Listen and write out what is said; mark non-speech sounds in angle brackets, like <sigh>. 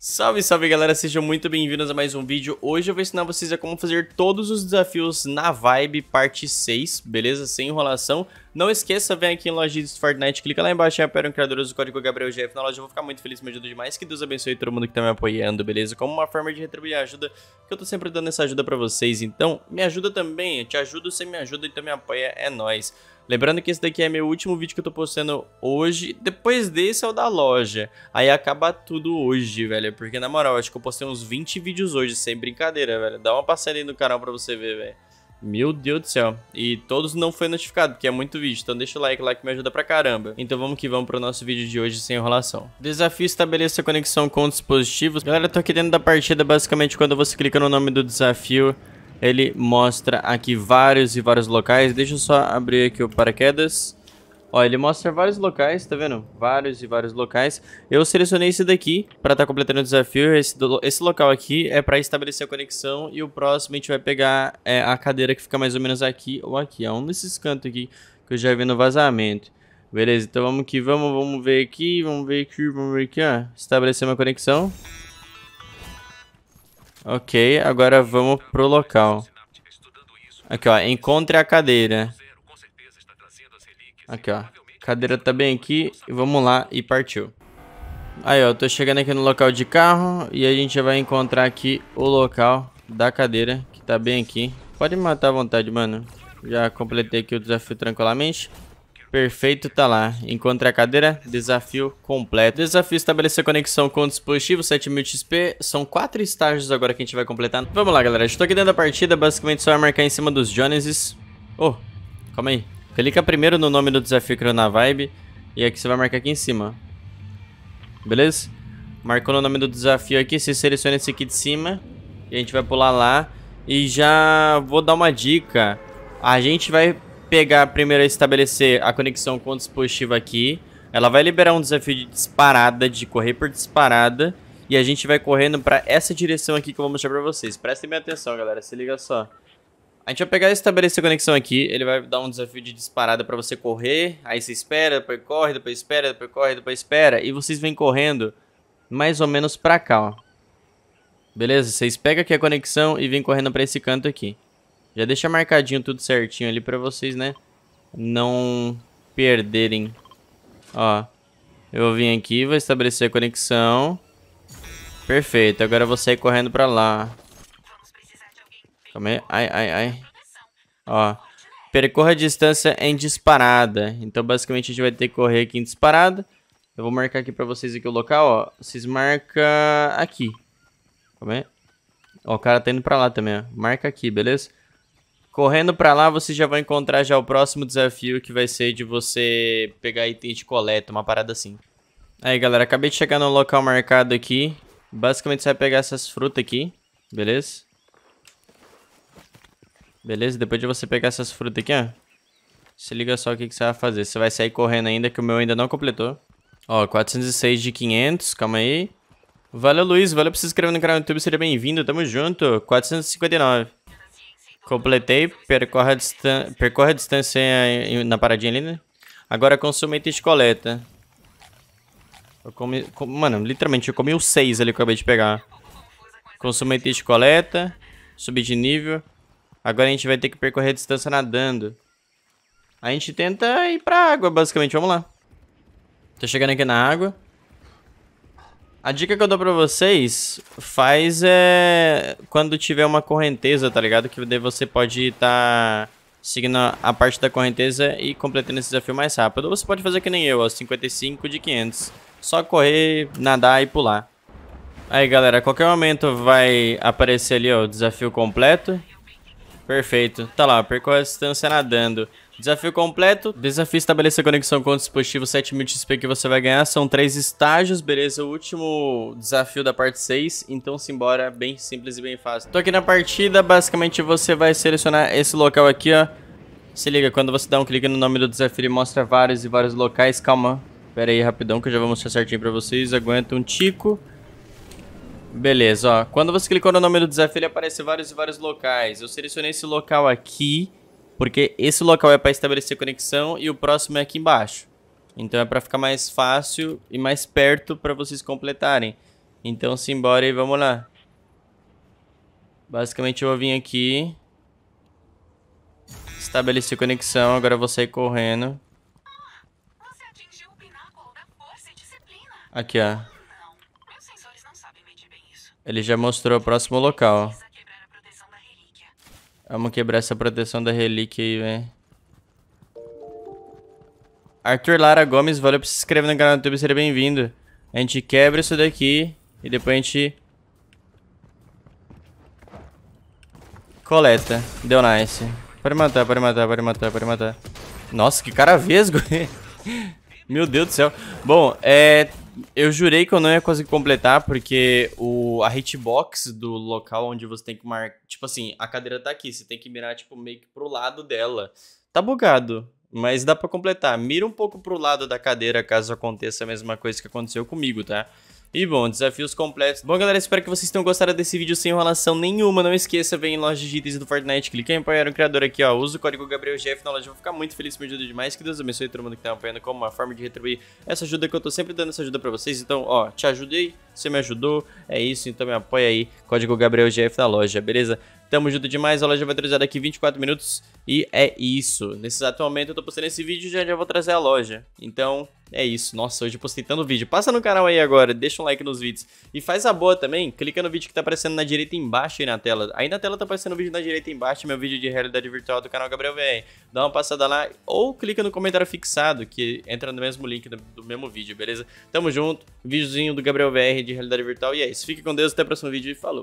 Salve, salve galera, sejam muito bem-vindos a mais um vídeo. Hoje eu vou ensinar vocês a como fazer todos os desafios na Vibe parte 6, beleza? Sem enrolação. Não esqueça, vem aqui em lojas de Fortnite, clica lá embaixo em aperta um criadoroso código GabrielGF na loja. Eu vou ficar muito feliz, me ajuda demais. Que Deus abençoe todo mundo que tá me apoiando, beleza? Como uma forma de retribuir a ajuda, que eu tô sempre dando essa ajuda pra vocês. Então, me ajuda também, eu te ajudo, você me ajuda, então me apoia, é nóis. Lembrando que esse daqui é meu último vídeo que eu tô postando hoje. Depois desse é o da loja. Aí acaba tudo hoje, velho. Porque, na moral, acho que eu postei uns 20 vídeos hoje, sem brincadeira, velho. Dá uma passadinha no canal pra você ver, velho. Meu Deus do céu. E todos não foi notificado, porque é muito vídeo. Então deixa o like lá que me ajuda pra caramba. Então vamos que vamos pro nosso vídeo de hoje sem enrolação. Desafio estabeleça conexão com dispositivos. Galera, eu tô aqui dentro da partida basicamente quando você clica no nome do desafio. Ele mostra aqui vários e vários locais. Deixa eu só abrir aqui o paraquedas. Ó, ele mostra vários locais, tá vendo? Vários e vários locais. Eu selecionei esse daqui para estar tá completando o desafio. Esse, do, esse local aqui é para estabelecer a conexão e o próximo a gente vai pegar é, a cadeira que fica mais ou menos aqui ou aqui. É um desses cantos aqui que eu já vi no vazamento. Beleza, então vamos que vamos, vamos ver aqui, vamos ver aqui, vamos ver aqui, ó. Estabelecer uma conexão. Ok, agora vamos pro local. Aqui, ó. Encontre a cadeira. Aqui, ó. Cadeira tá bem aqui. Vamos lá e partiu. Aí, ó. Tô chegando aqui no local de carro. E a gente vai encontrar aqui o local da cadeira. Que tá bem aqui. Pode me matar à vontade, mano. Já completei aqui o desafio tranquilamente. Perfeito, tá lá. Encontre a cadeira, desafio completo. Desafio estabelecer conexão com o dispositivo, 7000 XP. São quatro estágios agora que a gente vai completar. Vamos lá, galera. Estou aqui dentro da partida, basicamente só marcar em cima dos Joneses. Oh, calma aí. Clica primeiro no nome do desafio que na vibe. E aqui você vai marcar aqui em cima. Beleza? Marcou no nome do desafio aqui, você seleciona esse aqui de cima. E a gente vai pular lá. E já vou dar uma dica. A gente vai pegar primeiro estabelecer a conexão com o dispositivo aqui. Ela vai liberar um desafio de disparada, de correr por disparada. E a gente vai correndo pra essa direção aqui que eu vou mostrar pra vocês. Prestem bem atenção, galera. Se liga só. A gente vai pegar e estabelecer conexão aqui. Ele vai dar um desafio de disparada pra você correr. Aí você espera, depois corre, depois espera, depois corre, depois espera. E vocês vêm correndo mais ou menos pra cá, ó. Beleza? Vocês pegam aqui a conexão e vêm correndo pra esse canto aqui. Já deixa marcadinho tudo certinho ali pra vocês, né? Não perderem. Ó. Eu vou vir aqui, vou estabelecer a conexão. Perfeito. Agora eu vou sair correndo pra lá. Calma aí. Ai, ai, ai. Ó. Percorra a distância em disparada. Então, basicamente, a gente vai ter que correr aqui em disparada. Eu vou marcar aqui pra vocês aqui o local, ó. Vocês marcam aqui. Calma aí. Ó, o cara tá indo pra lá também, ó. Marca aqui, beleza? Correndo para lá, você já vai encontrar já o próximo desafio, que vai ser de você pegar item de coleta, uma parada assim. Aí, galera, acabei de chegar no local marcado aqui. Basicamente, você vai pegar essas frutas aqui, beleza? Beleza? Depois de você pegar essas frutas aqui, ó. Se liga só o que, que você vai fazer. Você vai sair correndo ainda, que o meu ainda não completou. Ó, 406 de 500, calma aí. Valeu, Luiz. Valeu por se inscrever no canal do YouTube. Seja bem-vindo. Tamo junto. 459. Completei, percorre a, distan percorre a distância na paradinha ali, né? Agora é consumo itens de coleta. Eu comi, com, mano, literalmente, eu comi o 6 ali que eu acabei de pegar. Consumo itens de coleta, subi de nível. Agora a gente vai ter que percorrer a distância nadando. A gente tenta ir pra água, basicamente. Vamos lá. Tô chegando aqui na água. A dica que eu dou pra vocês, faz é quando tiver uma correnteza, tá ligado? Que daí você pode estar tá seguindo a parte da correnteza e completando esse desafio mais rápido. Ou você pode fazer que nem eu, ó, 55 de 500. Só correr, nadar e pular. Aí, galera, a qualquer momento vai aparecer ali, ó, o desafio completo. Perfeito. Tá lá, percorre a distância nadando. Desafio completo. Desafio estabelecer conexão com o dispositivo 7000 XP que você vai ganhar. São três estágios, beleza? O último desafio da parte 6. Então, simbora, bem simples e bem fácil. Tô aqui na partida. Basicamente, você vai selecionar esse local aqui, ó. Se liga, quando você dá um clique no nome do desafio, ele mostra vários e vários locais. Calma, pera aí rapidão que eu já vou mostrar certinho pra vocês. Aguenta um tico. Beleza, ó. Quando você clicou no nome do desafio, ele aparece vários e vários locais. Eu selecionei esse local aqui. Porque esse local é para estabelecer conexão e o próximo é aqui embaixo. Então é para ficar mais fácil e mais perto para vocês completarem. Então simbora e vamos lá. Basicamente eu vou vir aqui. estabelecer conexão, agora eu vou sair correndo. Aqui, ó. Ele já mostrou o próximo local. Vamos quebrar essa proteção da relíquia aí, velho. Arthur Lara Gomes, valeu por se inscrever no canal do YouTube, seria bem-vindo. A gente quebra isso daqui e depois a gente... Coleta. Deu nice. Pode matar, pode matar, pode matar, pode matar. Nossa, que cara vesgo. <laughs> Meu Deus do céu. Bom, é eu jurei que eu não ia conseguir completar, porque o, a hitbox do local onde você tem que marcar. Tipo assim, a cadeira tá aqui, você tem que mirar, tipo, meio que pro lado dela. Tá bugado, mas dá para completar. Mira um pouco pro lado da cadeira caso aconteça a mesma coisa que aconteceu comigo, tá? E bom, desafios completos. Bom, galera, espero que vocês tenham gostado desse vídeo sem enrolação nenhuma. Não esqueça, vem em loja de itens do Fortnite, clique em apoiar o criador aqui, ó. Usa o código GabrielGF na loja, vou ficar muito feliz, me ajuda demais. Que Deus abençoe todo mundo que tá apoiando como uma forma de retribuir essa ajuda que eu tô sempre dando essa ajuda pra vocês. Então, ó, te ajudei, você me ajudou, é isso, então me apoia aí. Código GabrielGF na loja, beleza? Tamo junto demais, a loja vai atualizar daqui 24 minutos e é isso. Nesse exato momento eu tô postando esse vídeo e já, já vou trazer a loja. Então, é isso. Nossa, hoje eu postei tanto vídeo. Passa no canal aí agora, deixa um like nos vídeos. E faz a boa também, clica no vídeo que tá aparecendo na direita embaixo aí na tela. Aí na tela tá aparecendo o vídeo na direita embaixo, meu vídeo de realidade virtual do canal Gabriel VR. Dá uma passada lá ou clica no comentário fixado, que entra no mesmo link do, do mesmo vídeo, beleza? Tamo junto, Vídeozinho do Gabriel VR de realidade virtual. E é isso. Fique com Deus, até o próximo vídeo e falou.